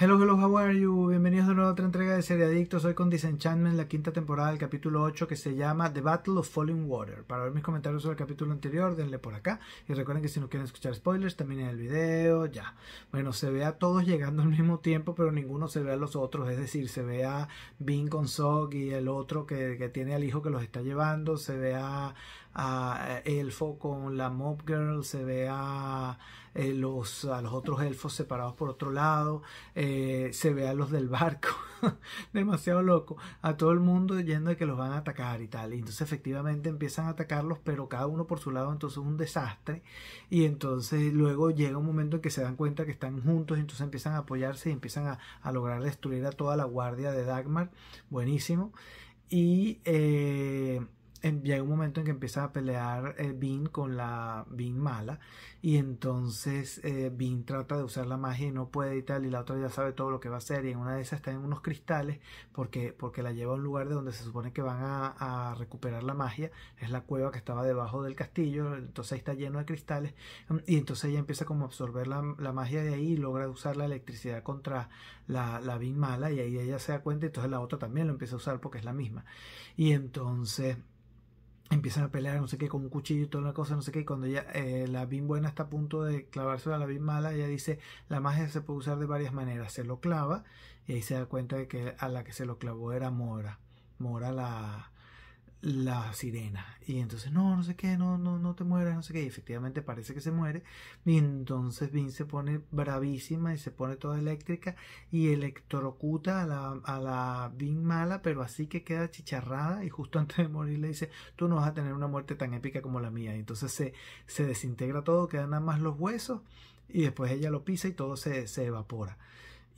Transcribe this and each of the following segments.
Hello, hello, how are you? Bienvenidos de nuevo a otra entrega de Serie Adictos. Hoy con Disenchantment, la quinta temporada del capítulo 8 que se llama The Battle of Falling Water. Para ver mis comentarios sobre el capítulo anterior, denle por acá. Y recuerden que si no quieren escuchar spoilers, también en el video, ya. Bueno, se ve a todos llegando al mismo tiempo, pero ninguno se ve a los otros. Es decir, se ve a Bing con Sog y el otro que, tiene al hijo que los está llevando. Se ve a, Elfo con la Mob Girl. Se ve a, eh, los, a los otros elfos separados por otro lado. Eh, se ve a los del barco, demasiado loco, a todo el mundo yendo de que los van a atacar y tal. Y entonces efectivamente empiezan a atacarlos, pero cada uno por su lado, entonces es un desastre. Y entonces luego llega un momento en que se dan cuenta que están juntos, entonces empiezan a apoyarse y empiezan a, lograr destruir a toda la guardia de Dagmar. Buenísimo. Y eh, llega un momento en que empieza a pelear eh, Bean con la Bean mala y entonces eh, Bean trata de usar la magia y no puede y tal y la otra ya sabe todo lo que va a hacer y en una de esas está en unos cristales porque, porque la lleva a un lugar de donde se supone que van a, recuperar la magia es la cueva que estaba debajo del castillo entonces ahí está lleno de cristales mm, y entonces ella empieza como a absorber la, magia de ahí y logra usar la electricidad contra la, la Bean mala y ahí ella se da cuenta y entonces la otra también lo empieza a usar porque es la misma y entonces empiezan a pelear, no sé qué, con un cuchillo y toda una cosa, no sé qué, y cuando ya eh, la BIM buena está a punto de clavarse a la BIM mala, ella dice, la magia se puede usar de varias maneras, se lo clava, y ahí se da cuenta de que a la que se lo clavó era Mora, Mora la, la sirena. Y entonces, no, no sé qué, no, no, no te mueras, no sé qué. Y efectivamente parece que se muere. Y entonces Vin se pone bravísima y se pone toda eléctrica y electrocuta a la, a la Vin mala, pero así que queda chicharrada. Y justo antes de morir le dice, tú no vas a tener una muerte tan épica como la mía. Y entonces se, se desintegra todo, quedan nada más los huesos. Y después ella lo pisa y todo se, se evapora.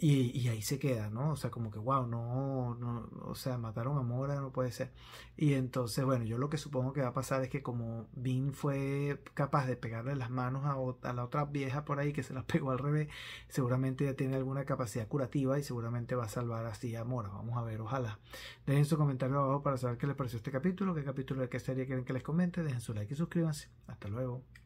Y, ahí se queda, ¿no? O sea, como que, wow, no, no, o sea, mataron a Mora, no puede ser. Y entonces, bueno, yo lo que supongo que va a pasar es que como Bean fue capaz de pegarle las manos a, a, la otra vieja por ahí que se las pegó al revés, seguramente ya tiene alguna capacidad curativa y seguramente va a salvar así a Mora. Vamos a ver, ojalá. Dejen su comentario abajo para saber qué les pareció este capítulo, qué capítulo de qué serie quieren que les comente. Dejen su like y suscríbanse. Hasta luego.